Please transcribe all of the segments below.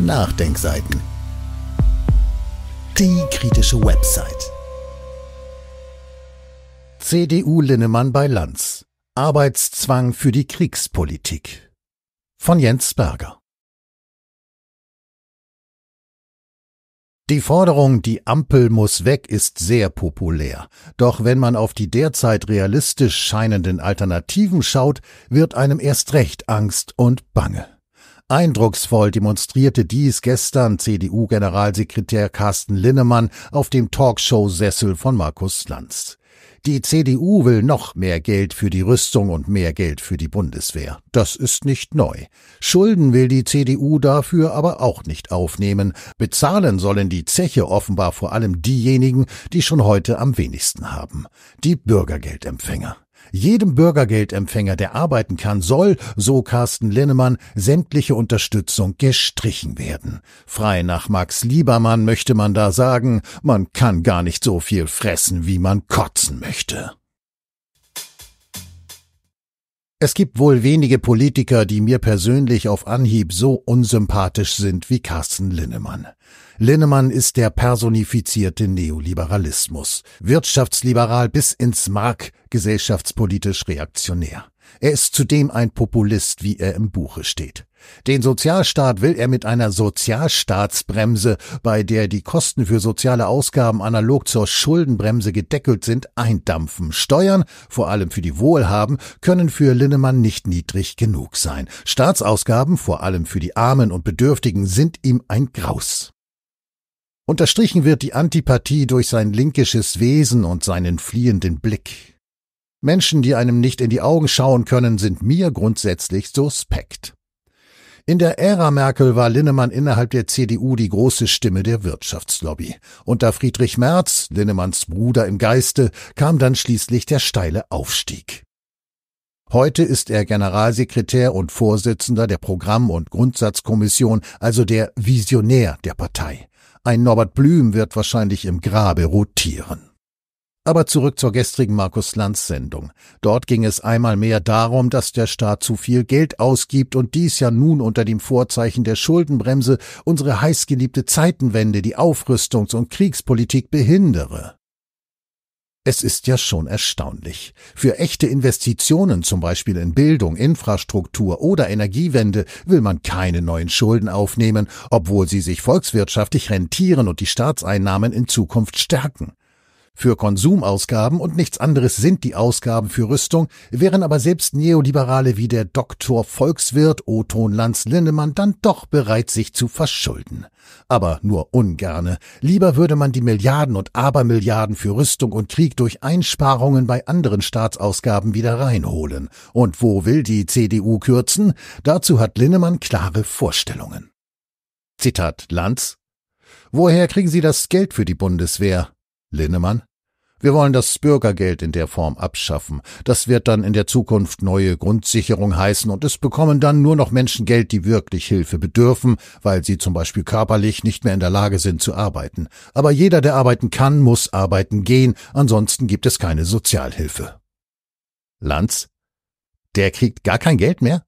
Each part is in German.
Nachdenkseiten. Die kritische Website. CDU Linnemann bei Lanz. Arbeitszwang für die Kriegspolitik. Von Jens Berger. Die Forderung, die Ampel muss weg, ist sehr populär. Doch wenn man auf die derzeit realistisch scheinenden Alternativen schaut, wird einem erst recht Angst und Bange. Eindrucksvoll demonstrierte dies gestern CDU-Generalsekretär Carsten Linnemann auf dem Talkshow-Sessel von Markus Lanz. Die CDU will noch mehr Geld für die Rüstung und mehr Geld für die Bundeswehr. Das ist nicht neu. Schulden will die CDU dafür aber auch nicht aufnehmen. Bezahlen sollen die Zeche offenbar vor allem diejenigen, die schon heute am wenigsten haben. Die Bürgergeldempfänger. Jedem Bürgergeldempfänger, der arbeiten kann, soll, so Carsten Linnemann, sämtliche Unterstützung gestrichen werden. Frei nach Max Liebermann möchte man da sagen, man kann gar nicht so viel fressen, wie man kotzen möchte. Es gibt wohl wenige Politiker, die mir persönlich auf Anhieb so unsympathisch sind wie Carsten Linnemann. Linnemann ist der personifizierte Neoliberalismus, wirtschaftsliberal bis ins Mark, gesellschaftspolitisch reaktionär. Er ist zudem ein Populist, wie er im Buche steht. Den Sozialstaat will er mit einer Sozialstaatsbremse, bei der die Kosten für soziale Ausgaben analog zur Schuldenbremse gedeckelt sind, eindampfen. Steuern, vor allem für die Wohlhaben, können für Linnemann nicht niedrig genug sein. Staatsausgaben, vor allem für die Armen und Bedürftigen, sind ihm ein Graus. Unterstrichen wird die Antipathie durch sein linkisches Wesen und seinen fliehenden Blick. Menschen, die einem nicht in die Augen schauen können, sind mir grundsätzlich suspekt. In der Ära Merkel war Linnemann innerhalb der CDU die große Stimme der Wirtschaftslobby. Unter Friedrich Merz, Linnemanns Bruder im Geiste, kam dann schließlich der steile Aufstieg. Heute ist er Generalsekretär und Vorsitzender der Programm- und Grundsatzkommission, also der Visionär der Partei. Ein Norbert Blüm wird wahrscheinlich im Grabe rotieren. Aber zurück zur gestrigen Markus Lanz Sendung. Dort ging es einmal mehr darum, dass der Staat zu viel Geld ausgibt und dies ja nun unter dem Vorzeichen der Schuldenbremse unsere heißgeliebte Zeitenwende, die Aufrüstungs- und Kriegspolitik behindere. Es ist ja schon erstaunlich. Für echte Investitionen, zum Beispiel in Bildung, Infrastruktur oder Energiewende, will man keine neuen Schulden aufnehmen, obwohl sie sich volkswirtschaftlich rentieren und die Staatseinnahmen in Zukunft stärken. Für Konsumausgaben und nichts anderes sind die Ausgaben für Rüstung, wären aber selbst Neoliberale wie der Doktor Volkswirt Oton Lanz Linnemann dann doch bereit, sich zu verschulden. Aber nur ungerne. Lieber würde man die Milliarden und Abermilliarden für Rüstung und Krieg durch Einsparungen bei anderen Staatsausgaben wieder reinholen. Und wo will die CDU kürzen? Dazu hat Linnemann klare Vorstellungen. Zitat Lanz Woher kriegen Sie das Geld für die Bundeswehr? Linnemann wir wollen das Bürgergeld in der Form abschaffen. Das wird dann in der Zukunft neue Grundsicherung heißen und es bekommen dann nur noch Menschen Geld, die wirklich Hilfe bedürfen, weil sie zum Beispiel körperlich nicht mehr in der Lage sind zu arbeiten. Aber jeder, der arbeiten kann, muss arbeiten gehen, ansonsten gibt es keine Sozialhilfe. Lanz? Der kriegt gar kein Geld mehr?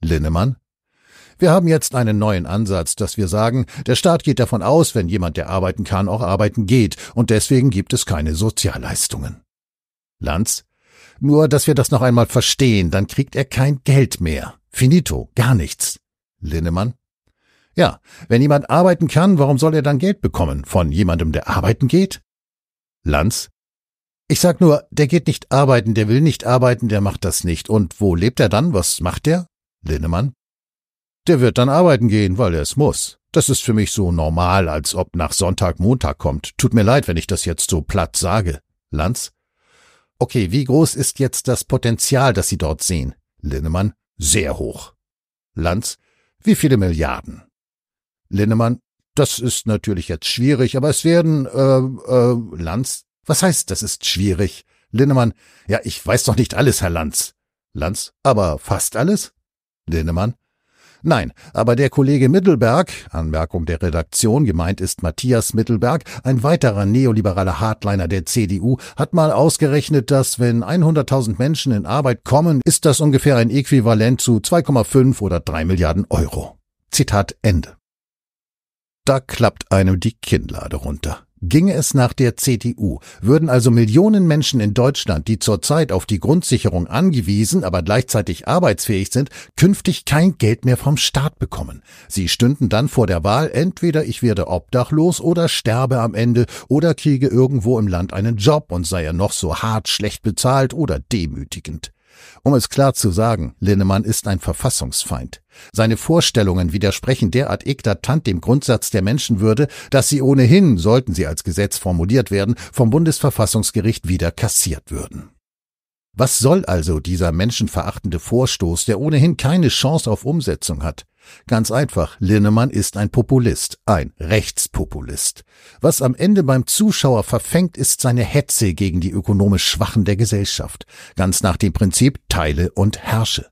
Linnemann? Wir haben jetzt einen neuen Ansatz, dass wir sagen, der Staat geht davon aus, wenn jemand, der arbeiten kann, auch arbeiten geht, und deswegen gibt es keine Sozialleistungen. Lanz, nur, dass wir das noch einmal verstehen, dann kriegt er kein Geld mehr. Finito, gar nichts. Linnemann, ja, wenn jemand arbeiten kann, warum soll er dann Geld bekommen? Von jemandem, der arbeiten geht? Lanz, ich sag nur, der geht nicht arbeiten, der will nicht arbeiten, der macht das nicht. Und wo lebt er dann? Was macht der? Linnemann. Der wird dann arbeiten gehen, weil er es muss. Das ist für mich so normal, als ob nach Sonntag Montag kommt. Tut mir leid, wenn ich das jetzt so platt sage. Lanz? Okay, wie groß ist jetzt das Potenzial, das Sie dort sehen? Linnemann? Sehr hoch. Lanz? Wie viele Milliarden? Linnemann? Das ist natürlich jetzt schwierig, aber es werden, äh, äh, Lanz? Was heißt, das ist schwierig? Linnemann? Ja, ich weiß doch nicht alles, Herr Lanz. Lanz? Aber fast alles? Linnemann? Nein, aber der Kollege Mittelberg, Anmerkung der Redaktion, gemeint ist Matthias Mittelberg, ein weiterer neoliberaler Hardliner der CDU, hat mal ausgerechnet, dass wenn 100.000 Menschen in Arbeit kommen, ist das ungefähr ein Äquivalent zu 2,5 oder 3 Milliarden Euro. Zitat Ende. Da klappt einem die Kinnlade runter. Ginge es nach der CDU, würden also Millionen Menschen in Deutschland, die zurzeit auf die Grundsicherung angewiesen, aber gleichzeitig arbeitsfähig sind, künftig kein Geld mehr vom Staat bekommen. Sie stünden dann vor der Wahl, entweder ich werde obdachlos oder sterbe am Ende oder kriege irgendwo im Land einen Job und sei er noch so hart, schlecht bezahlt oder demütigend. Um es klar zu sagen, Linnemann ist ein Verfassungsfeind. Seine Vorstellungen widersprechen derart eklatant dem Grundsatz der Menschenwürde, dass sie ohnehin, sollten sie als Gesetz formuliert werden, vom Bundesverfassungsgericht wieder kassiert würden. Was soll also dieser menschenverachtende Vorstoß, der ohnehin keine Chance auf Umsetzung hat? Ganz einfach, Linnemann ist ein Populist, ein Rechtspopulist. Was am Ende beim Zuschauer verfängt, ist seine Hetze gegen die ökonomisch Schwachen der Gesellschaft, ganz nach dem Prinzip Teile und Herrsche.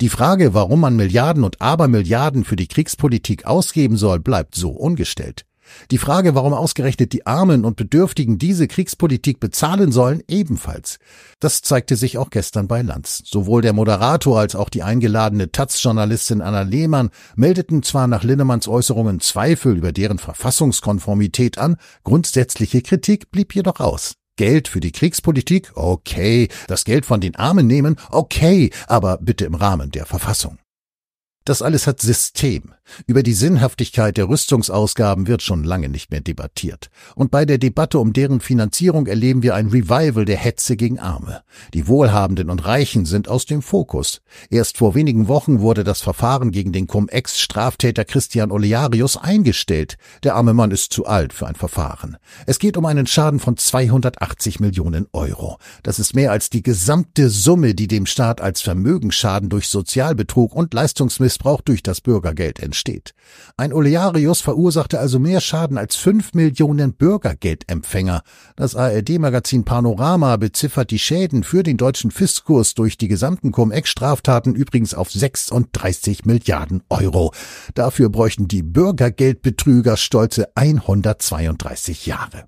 Die Frage, warum man Milliarden und Abermilliarden für die Kriegspolitik ausgeben soll, bleibt so ungestellt. Die Frage, warum ausgerechnet die Armen und Bedürftigen diese Kriegspolitik bezahlen sollen, ebenfalls. Das zeigte sich auch gestern bei Lanz. Sowohl der Moderator als auch die eingeladene Taz-Journalistin Anna Lehmann meldeten zwar nach Linnemanns Äußerungen Zweifel über deren Verfassungskonformität an, grundsätzliche Kritik blieb jedoch aus. Geld für die Kriegspolitik? Okay. Das Geld von den Armen nehmen? Okay. Aber bitte im Rahmen der Verfassung. Das alles hat System. Über die Sinnhaftigkeit der Rüstungsausgaben wird schon lange nicht mehr debattiert. Und bei der Debatte um deren Finanzierung erleben wir ein Revival der Hetze gegen Arme. Die Wohlhabenden und Reichen sind aus dem Fokus. Erst vor wenigen Wochen wurde das Verfahren gegen den Cum-Ex-Straftäter Christian Olearius eingestellt. Der arme Mann ist zu alt für ein Verfahren. Es geht um einen Schaden von 280 Millionen Euro. Das ist mehr als die gesamte Summe, die dem Staat als Vermögensschaden durch Sozialbetrug und Leistungsmissbrauch Missbrauch durch das Bürgergeld entsteht. Ein Olearius verursachte also mehr Schaden als fünf Millionen Bürgergeldempfänger. Das ARD-Magazin Panorama beziffert die Schäden für den deutschen Fiskus durch die gesamten Cum-Ex-Straftaten übrigens auf 36 Milliarden Euro. Dafür bräuchten die Bürgergeldbetrüger stolze 132 Jahre.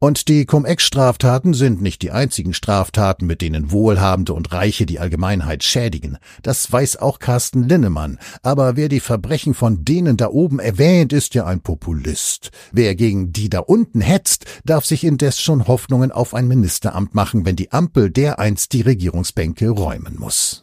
Und die Cum-Ex-Straftaten sind nicht die einzigen Straftaten, mit denen Wohlhabende und Reiche die Allgemeinheit schädigen. Das weiß auch Carsten Linnemann. Aber wer die Verbrechen von denen da oben erwähnt, ist ja ein Populist. Wer gegen die da unten hetzt, darf sich indes schon Hoffnungen auf ein Ministeramt machen, wenn die Ampel dereinst die Regierungsbänke räumen muss.